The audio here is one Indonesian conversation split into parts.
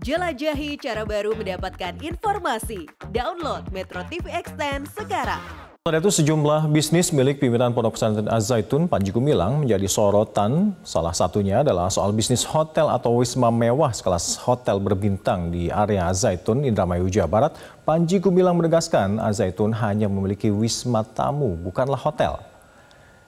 Jelajahi cara baru mendapatkan informasi. Download Metro TV Extend sekarang. Pada itu sejumlah bisnis milik pimpinan Pondok Pesantren Az-Zaitun, Panji Gumilang, menjadi sorotan. Salah satunya adalah soal bisnis hotel atau wisma mewah sekelas hotel berbintang di area Az-Zaitun, Indramayu, Jawa Barat. Panji Gumilang menegaskan Az-Zaitun hanya memiliki wisma tamu, bukanlah hotel.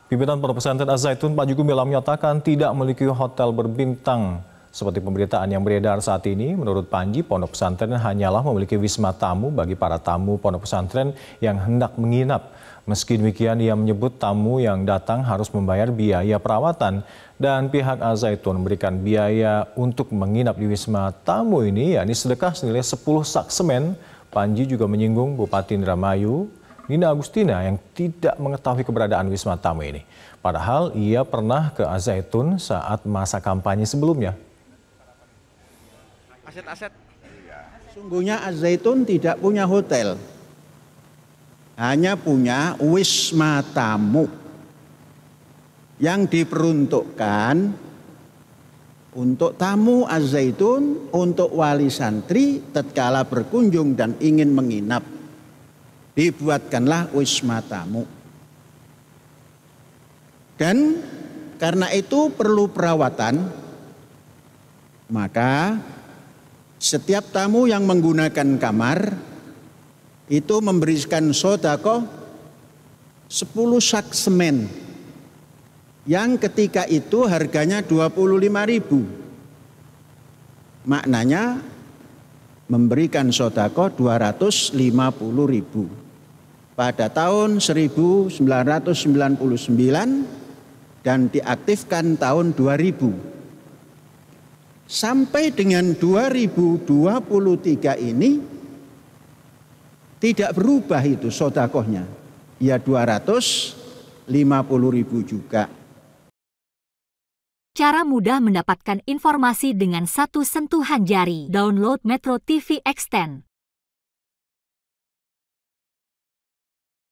Pimpinan Pondok Pesantren Az-Zaitun, Panji Gumilang menyatakan tidak memiliki hotel berbintang seperti pemberitaan yang beredar saat ini, menurut Panji, pondok pesantren hanyalah memiliki wisma tamu bagi para tamu pondok pesantren yang hendak menginap. Meski demikian, ia menyebut tamu yang datang harus membayar biaya perawatan dan pihak Azaitun memberikan biaya untuk menginap di wisma tamu ini, yakni sedekah senilai 10 sak semen. Panji juga menyinggung Bupati Indramayu, Nina Agustina yang tidak mengetahui keberadaan Wisma Tamu ini. Padahal ia pernah ke Azaitun saat masa kampanye sebelumnya aset-aset. Iya. Sungguhnya Az-Zaitun tidak punya hotel. Hanya punya wisma tamu yang diperuntukkan untuk tamu Az-Zaitun, untuk wali santri tatkala berkunjung dan ingin menginap. Dibuatkanlah wisma tamu. Dan karena itu perlu perawatan, maka setiap tamu yang menggunakan kamar itu memberikan sodako 10 sak semen yang ketika itu harganya 25 ribu. Maknanya memberikan sodako 250 ribu. Pada tahun 1999 dan diaktifkan tahun 2000 sampai dengan 2023 ini tidak berubah itu sodakohnya. Ya 250 ribu juga. Cara mudah mendapatkan informasi dengan satu sentuhan jari. Download Metro TV Extend.